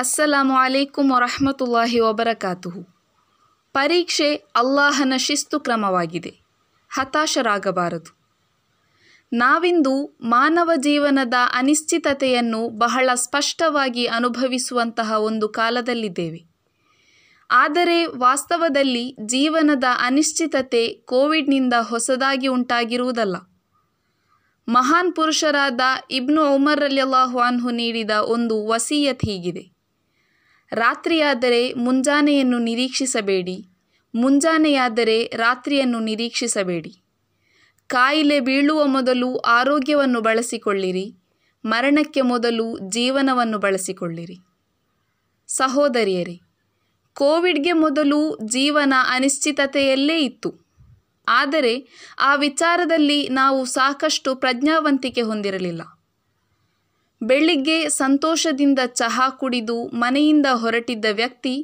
ಅಸ್ಸಲಾಮು ಅಲೈಕುಂ ವರಹಮತುಲ್ಲಾಹಿ ವಬರಕಾತುಹು ಪರೀಕ್ಷೆ ಅಲ್ಲಾಹನ ಶಿಸ್ತು ಕ್ರಮವಾಗಿದೆ ಹತಾಶರಾಗಬಾರದು ನಾವಿಂದು ಮಾನವ ಜೀವನದ ಅನಿಶ್ಚಿತತೆಯನ್ನು ಬಹಳ ಸ್ಪಷ್ಟವಾಗಿ ಅನುಭವಿಸುವಂತಹ ಒಂದು ಕಾಲದಲ್ಲಿದ್ದೇವೆ ಆದರೆ ವಾಸ್ತವದಲ್ಲಿ ಜೀವನದ ಅನಿಶ್ಚಿತತೆ ಕೋವಿಡ್ನಿಂದ ಹೊಸದಾಗಿ ಉಂಟಾಗಿರುವುದಲ್ಲ ಮಹಾನ್ ಪುರುಷರಾದ ಇಬ್ನು ಉಮರ್ ಅಲಿ ಅನ್ಹು ನೀಡಿದ ಒಂದು ವಸೀಯತ್ ಹೀಗಿದೆ ರಾತ್ರಿಯಾದರೆ ಮುಂಜಾನೆಯನ್ನು ನಿರೀಕ್ಷಿಸಬೇಡಿ ಮುಂಜಾನೆಯಾದರೆ ರಾತ್ರಿಯನ್ನು ನಿರೀಕ್ಷಿಸಬೇಡಿ ಕಾಯಿಲೆ ಬೀಳುವ ಮೊದಲು ಆರೋಗ್ಯವನ್ನು ಬಳಸಿಕೊಳ್ಳಿರಿ ಮರಣಕ್ಕೆ ಮೊದಲು ಜೀವನವನ್ನು ಬಳಸಿಕೊಳ್ಳಿರಿ ಸಹೋದರಿಯರೇ ಕೋವಿಡ್ಗೆ ಮೊದಲು ಜೀವನ ಅನಿಶ್ಚಿತತೆಯಲ್ಲೇ ಇತ್ತು ಆದರೆ ಆ ವಿಚಾರದಲ್ಲಿ ನಾವು ಸಾಕಷ್ಟು ಪ್ರಜ್ಞಾವಂತಿಕೆ ಹೊಂದಿರಲಿಲ್ಲ ಬೆಳಿಗ್ಗೆ ಸಂತೋಷದಿಂದ ಚಹಾ ಕುಡಿದು ಮನೆಯಿಂದ ಹೊರಟಿದ್ದ ವ್ಯಕ್ತಿ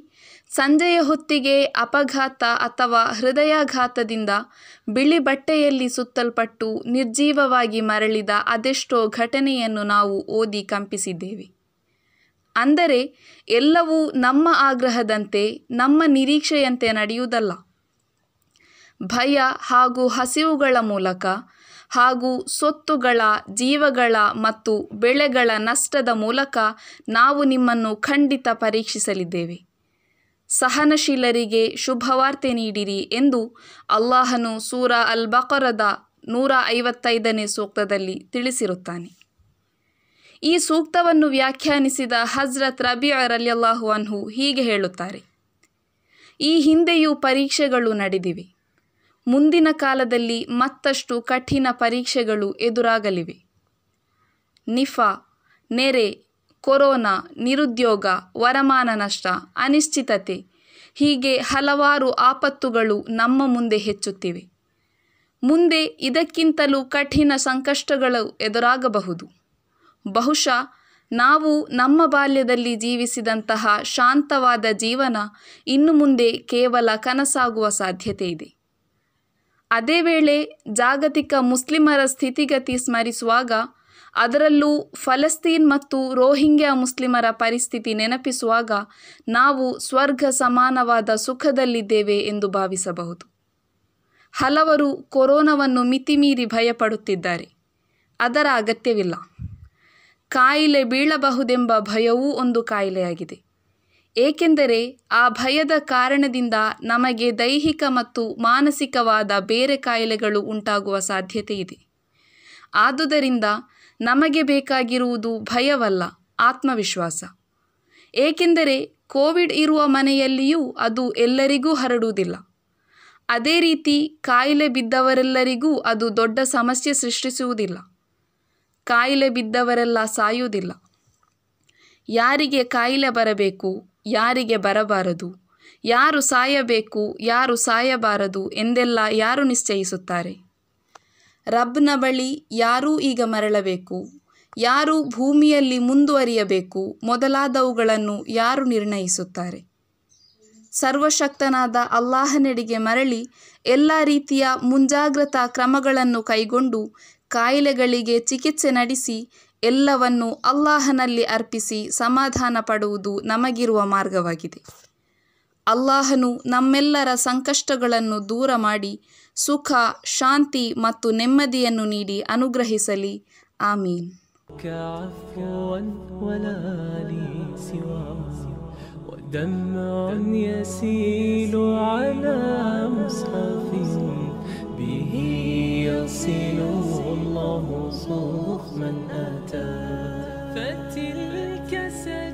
ಸಂಜೆಯ ಹೊತ್ತಿಗೆ ಅಪಘಾತ ಅಥವಾ ಹೃದಯಾಘಾತದಿಂದ ಬಿಳಿ ಬಟ್ಟೆಯಲ್ಲಿ ಸುತ್ತಲ್ಪಟ್ಟು ನಿರ್ಜೀವವಾಗಿ ಮರಳಿದ ಅದೆಷ್ಟೋ ಘಟನೆಯನ್ನು ನಾವು ಓದಿ ಕಂಪಿಸಿದ್ದೇವೆ ಅಂದರೆ ಎಲ್ಲವೂ ನಮ್ಮ ಆಗ್ರಹದಂತೆ ನಮ್ಮ ನಿರೀಕ್ಷೆಯಂತೆ ನಡೆಯುವುದಲ್ಲ ಭಯ ಹಾಗೂ ಹಸಿವುಗಳ ಮೂಲಕ ಹಾಗೂ ಸೊತ್ತುಗಳ ಜೀವಗಳ ಮತ್ತು ಬೆಳೆಗಳ ನಷ್ಟದ ಮೂಲಕ ನಾವು ನಿಮ್ಮನ್ನು ಖಂಡಿತ ಪರೀಕ್ಷಿಸಲಿದ್ದೇವೆ ಸಹನಶೀಲರಿಗೆ ಶುಭವಾರ್ತೆ ನೀಡಿರಿ ಎಂದು ಅಲ್ಲಾಹನು ಸೂರ ಅಲ್ ಬಕರದ ನೂರ ಐವತ್ತೈದನೇ ಸೂಕ್ತದಲ್ಲಿ ತಿಳಿಸಿರುತ್ತಾನೆ ಈ ಸೂಕ್ತವನ್ನು ವ್ಯಾಖ್ಯಾನಿಸಿದ ಹಜ್ರತ್ ರಬಿ ರಲ್ಯಲ್ಲಾಹು ಅನ್ಹು ಹೀಗೆ ಹೇಳುತ್ತಾರೆ ಈ ಹಿಂದೆಯೂ ಪರೀಕ್ಷೆಗಳು ನಡೆದಿವೆ ಮುಂದಿನ ಕಾಲದಲ್ಲಿ ಮತ್ತಷ್ಟು ಕಠಿಣ ಪರೀಕ್ಷೆಗಳು ಎದುರಾಗಲಿವೆ ನಿಫಾ ನೆರೆ ಕೊರೋನಾ ನಿರುದ್ಯೋಗ ವರಮಾನ ನಷ್ಟ ಅನಿಶ್ಚಿತತೆ ಹೀಗೆ ಹಲವಾರು ಆಪತ್ತುಗಳು ನಮ್ಮ ಮುಂದೆ ಹೆಚ್ಚುತ್ತಿವೆ ಮುಂದೆ ಇದಕ್ಕಿಂತಲೂ ಕಠಿಣ ಸಂಕಷ್ಟಗಳು ಎದುರಾಗಬಹುದು ಬಹುಶಃ ನಾವು ನಮ್ಮ ಬಾಲ್ಯದಲ್ಲಿ ಜೀವಿಸಿದಂತಹ ಶಾಂತವಾದ ಜೀವನ ಇನ್ನು ಮುಂದೆ ಕೇವಲ ಕನಸಾಗುವ ಸಾಧ್ಯತೆ ಇದೆ ಅದೇ ವೇಳೆ ಜಾಗತಿಕ ಮುಸ್ಲಿಮರ ಸ್ಥಿತಿಗತಿ ಸ್ಮರಿಸುವಾಗ ಅದರಲ್ಲೂ ಫಲಸ್ತೀನ್ ಮತ್ತು ರೋಹಿಂಗ್ಯಾ ಮುಸ್ಲಿಮರ ಪರಿಸ್ಥಿತಿ ನೆನಪಿಸುವಾಗ ನಾವು ಸ್ವರ್ಗ ಸಮಾನವಾದ ಸುಖದಲ್ಲಿದ್ದೇವೆ ಎಂದು ಭಾವಿಸಬಹುದು ಹಲವರು ಕೊರೋನಾವನ್ನು ಮಿತಿಮೀರಿ ಭಯಪಡುತ್ತಿದ್ದಾರೆ ಅದರ ಅಗತ್ಯವಿಲ್ಲ ಕಾಯಿಲೆ ಬೀಳಬಹುದೆಂಬ ಭಯವೂ ಒಂದು ಕಾಯಿಲೆಯಾಗಿದೆ ಏಕೆಂದರೆ ಆ ಭಯದ ಕಾರಣದಿಂದ ನಮಗೆ ದೈಹಿಕ ಮತ್ತು ಮಾನಸಿಕವಾದ ಬೇರೆ ಕಾಯಿಲೆಗಳು ಉಂಟಾಗುವ ಸಾಧ್ಯತೆ ಇದೆ ಆದುದರಿಂದ ನಮಗೆ ಬೇಕಾಗಿರುವುದು ಭಯವಲ್ಲ ಆತ್ಮವಿಶ್ವಾಸ ಏಕೆಂದರೆ ಕೋವಿಡ್ ಇರುವ ಮನೆಯಲ್ಲಿಯೂ ಅದು ಎಲ್ಲರಿಗೂ ಹರಡುವುದಿಲ್ಲ ಅದೇ ರೀತಿ ಕಾಯಿಲೆ ಬಿದ್ದವರೆಲ್ಲರಿಗೂ ಅದು ದೊಡ್ಡ ಸಮಸ್ಯೆ ಸೃಷ್ಟಿಸುವುದಿಲ್ಲ ಕಾಯಿಲೆ ಬಿದ್ದವರೆಲ್ಲ ಸಾಯುವುದಿಲ್ಲ ಯಾರಿಗೆ ಕಾಯಿಲೆ ಬರಬೇಕು ಯಾರಿಗೆ ಬರಬಾರದು ಯಾರು ಸಾಯಬೇಕು ಯಾರು ಸಾಯಬಾರದು ಎಂದೆಲ್ಲ ಯಾರು ನಿಶ್ಚಯಿಸುತ್ತಾರೆ ರಬ್ನ ಬಳಿ ಯಾರೂ ಈಗ ಮರಳಬೇಕು ಯಾರು ಭೂಮಿಯಲ್ಲಿ ಮುಂದುವರಿಯಬೇಕು ಮೊದಲಾದವುಗಳನ್ನು ಯಾರು ನಿರ್ಣಯಿಸುತ್ತಾರೆ ಸರ್ವಶಕ್ತನಾದ ಅಲ್ಲಾಹನೆಡೆಗೆ ಮರಳಿ ಎಲ್ಲ ರೀತಿಯ ಮುಂಜಾಗ್ರತಾ ಕ್ರಮಗಳನ್ನು ಕೈಗೊಂಡು ಕಾಯಿಲೆಗಳಿಗೆ ಚಿಕಿತ್ಸೆ ನಡೆಸಿ ಎಲ್ಲವನ್ನೂ ಅಲ್ಲಾಹನಲ್ಲಿ ಅರ್ಪಿಸಿ ಸಮಾಧಾನ ಪಡುವುದು ನಮಗಿರುವ ಮಾರ್ಗವಾಗಿದೆ ಅಲ್ಲಾಹನು ನಮ್ಮೆಲ್ಲರ ಸಂಕಷ್ಟಗಳನ್ನು ದೂರ ಮಾಡಿ ಸುಖ ಶಾಂತಿ ಮತ್ತು ನೆಮ್ಮದಿಯನ್ನು ನೀಡಿ ಅನುಗ್ರಹಿಸಲಿ ಆಮೀನ್ المصموخ من أتى فتلك الكسل